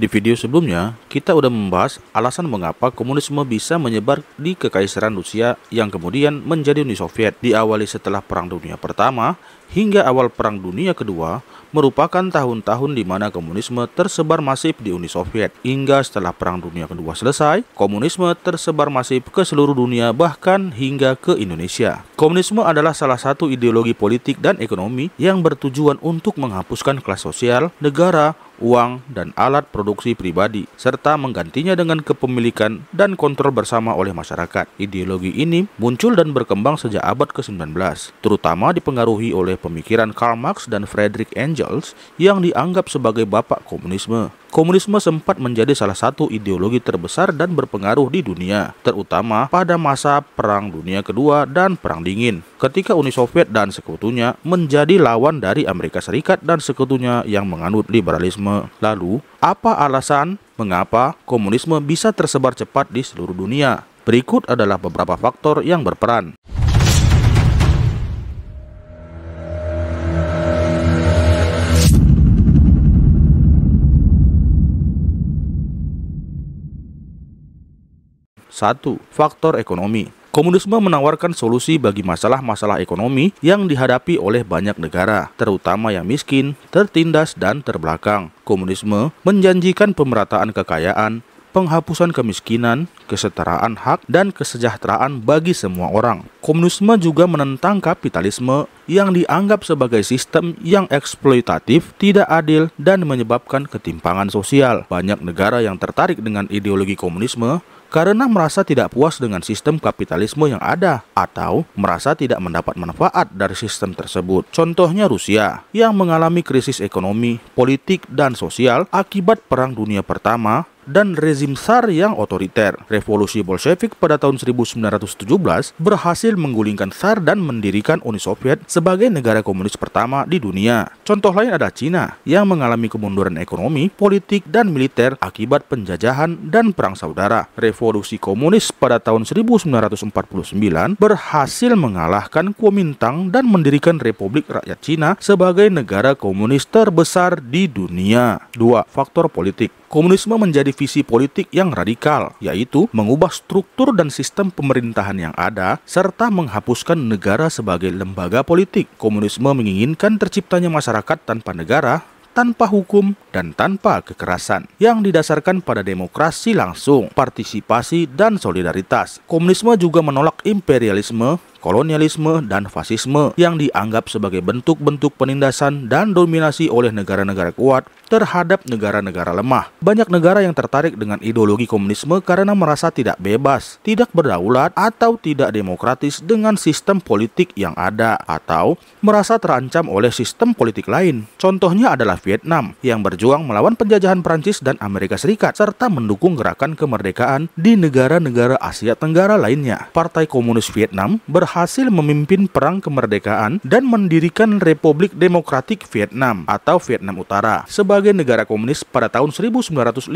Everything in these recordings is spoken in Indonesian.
Di video sebelumnya, kita udah membahas alasan mengapa komunisme bisa menyebar di Kekaisaran Rusia yang kemudian menjadi Uni Soviet. Diawali setelah Perang Dunia Pertama, hingga awal Perang Dunia Kedua merupakan tahun-tahun di mana komunisme tersebar masif di Uni Soviet. Hingga setelah Perang Dunia Kedua selesai, komunisme tersebar masif ke seluruh dunia bahkan hingga ke Indonesia. Komunisme adalah salah satu ideologi politik dan ekonomi yang bertujuan untuk menghapuskan kelas sosial, negara, uang, dan alat produksi pribadi, serta menggantinya dengan kepemilikan dan kontrol bersama oleh masyarakat. Ideologi ini muncul dan berkembang sejak abad ke-19, terutama dipengaruhi oleh pemikiran Karl Marx dan Friedrich Engels yang dianggap sebagai bapak komunisme. Komunisme sempat menjadi salah satu ideologi terbesar dan berpengaruh di dunia, terutama pada masa Perang Dunia Kedua dan Perang Dingin, ketika Uni Soviet dan sekutunya menjadi lawan dari Amerika Serikat dan sekutunya yang menganut liberalisme. Lalu, apa alasan mengapa komunisme bisa tersebar cepat di seluruh dunia? Berikut adalah beberapa faktor yang berperan. 1. Faktor ekonomi Komunisme menawarkan solusi bagi masalah-masalah ekonomi yang dihadapi oleh banyak negara, terutama yang miskin, tertindas, dan terbelakang. Komunisme menjanjikan pemerataan kekayaan, penghapusan kemiskinan, kesetaraan hak, dan kesejahteraan bagi semua orang. Komunisme juga menentang kapitalisme yang dianggap sebagai sistem yang eksploitatif, tidak adil, dan menyebabkan ketimpangan sosial. Banyak negara yang tertarik dengan ideologi komunisme karena merasa tidak puas dengan sistem kapitalisme yang ada atau merasa tidak mendapat manfaat dari sistem tersebut. Contohnya Rusia yang mengalami krisis ekonomi, politik, dan sosial akibat Perang Dunia Pertama dan rezim Tsar yang otoriter. Revolusi Bolshevik pada tahun 1917 berhasil menggulingkan Tsar dan mendirikan Uni Soviet sebagai negara komunis pertama di dunia. Contoh lain ada Cina yang mengalami kemunduran ekonomi, politik, dan militer akibat penjajahan dan perang saudara. Revolusi komunis pada tahun 1949 berhasil mengalahkan Kuomintang dan mendirikan Republik Rakyat Cina sebagai negara komunis terbesar di dunia. 2. Faktor politik komunisme menjadi visi politik yang radikal, yaitu mengubah struktur dan sistem pemerintahan yang ada, serta menghapuskan negara sebagai lembaga politik. Komunisme menginginkan terciptanya masyarakat tanpa negara, tanpa hukum, dan tanpa kekerasan yang didasarkan pada demokrasi langsung, partisipasi, dan solidaritas. Komunisme juga menolak imperialisme, kolonialisme, dan fasisme yang dianggap sebagai bentuk-bentuk penindasan dan dominasi oleh negara-negara kuat terhadap negara-negara lemah. Banyak negara yang tertarik dengan ideologi komunisme karena merasa tidak bebas, tidak berdaulat, atau tidak demokratis dengan sistem politik yang ada, atau merasa terancam oleh sistem politik lain. Contohnya adalah Vietnam yang berjuang melawan penjajahan Prancis dan Amerika Serikat serta mendukung gerakan kemerdekaan di negara-negara Asia Tenggara lainnya. Partai Komunis Vietnam ber berhasil memimpin Perang Kemerdekaan dan mendirikan Republik Demokratik Vietnam atau Vietnam Utara sebagai negara komunis pada tahun 1954.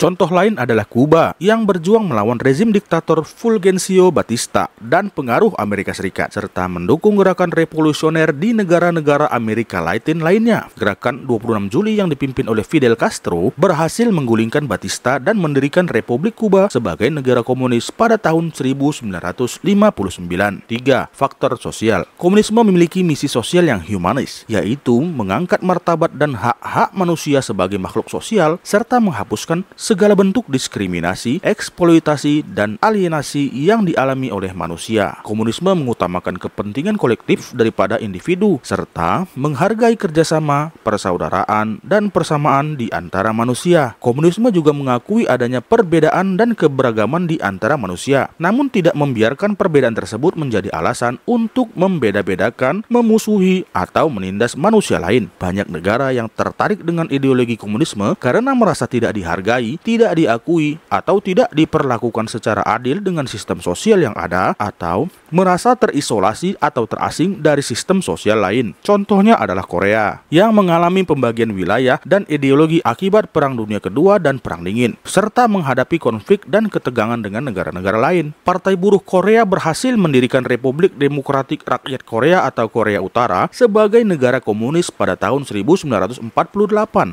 Contoh lain adalah Kuba yang berjuang melawan rezim diktator Fulgencio Batista dan pengaruh Amerika Serikat serta mendukung gerakan revolusioner di negara-negara Amerika Latin lainnya. Gerakan 26 Juli yang dipimpin oleh Fidel Castro berhasil menggulingkan Batista dan mendirikan Republik Kuba sebagai negara komunis pada tahun 1959 dan tiga faktor sosial. Komunisme memiliki misi sosial yang humanis, yaitu mengangkat martabat dan hak-hak manusia sebagai makhluk sosial serta menghapuskan segala bentuk diskriminasi, eksploitasi, dan alienasi yang dialami oleh manusia. Komunisme mengutamakan kepentingan kolektif daripada individu serta menghargai kerjasama, persaudaraan, dan persamaan di antara manusia. Komunisme juga mengakui adanya perbedaan dan keberagaman di antara manusia, namun tidak membiarkan perbedaan tersebut menjadi alasan untuk membeda-bedakan, memusuhi, atau menindas manusia lain. Banyak negara yang tertarik dengan ideologi komunisme karena merasa tidak dihargai, tidak diakui, atau tidak diperlakukan secara adil dengan sistem sosial yang ada, atau merasa terisolasi atau terasing dari sistem sosial lain. Contohnya adalah Korea, yang mengalami pembagian wilayah dan ideologi akibat Perang Dunia Kedua dan Perang Dingin, serta menghadapi konflik dan ketegangan dengan negara-negara lain. Partai Buruh Korea berhasil mendirikan mendirikan Republik Demokratik Rakyat Korea atau Korea Utara sebagai negara komunis pada tahun 1948.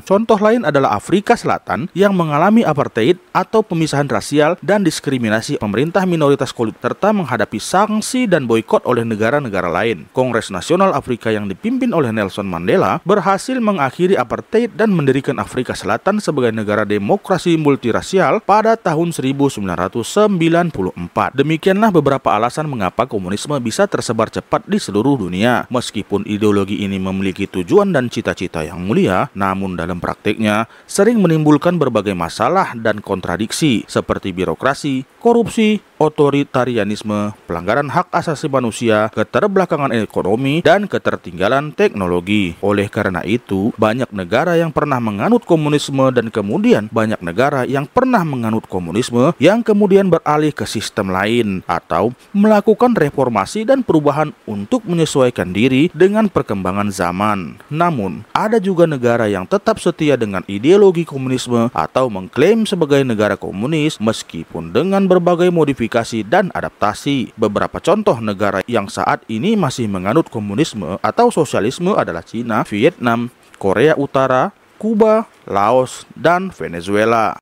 Contoh lain adalah Afrika Selatan yang mengalami apartheid atau pemisahan rasial dan diskriminasi pemerintah minoritas kulit serta menghadapi sanksi dan boykot oleh negara-negara lain. Kongres Nasional Afrika yang dipimpin oleh Nelson Mandela berhasil mengakhiri apartheid dan mendirikan Afrika Selatan sebagai negara demokrasi multirasial pada tahun 1994. Demikianlah beberapa alasan mengapa komunisme bisa tersebar cepat di seluruh dunia. Meskipun ideologi ini memiliki tujuan dan cita-cita yang mulia, namun dalam praktiknya sering menimbulkan berbagai masalah dan kontradiksi seperti birokrasi, korupsi, otoritarianisme, pelanggaran hak asasi manusia, keterbelakangan ekonomi, dan ketertinggalan teknologi. Oleh karena itu, banyak negara yang pernah menganut komunisme dan kemudian banyak negara yang pernah menganut komunisme yang kemudian beralih ke sistem lain atau melakukan melakukan reformasi dan perubahan untuk menyesuaikan diri dengan perkembangan zaman. Namun, ada juga negara yang tetap setia dengan ideologi komunisme atau mengklaim sebagai negara komunis meskipun dengan berbagai modifikasi dan adaptasi. Beberapa contoh negara yang saat ini masih menganut komunisme atau sosialisme adalah China, Vietnam, Korea Utara, Kuba, Laos, dan Venezuela.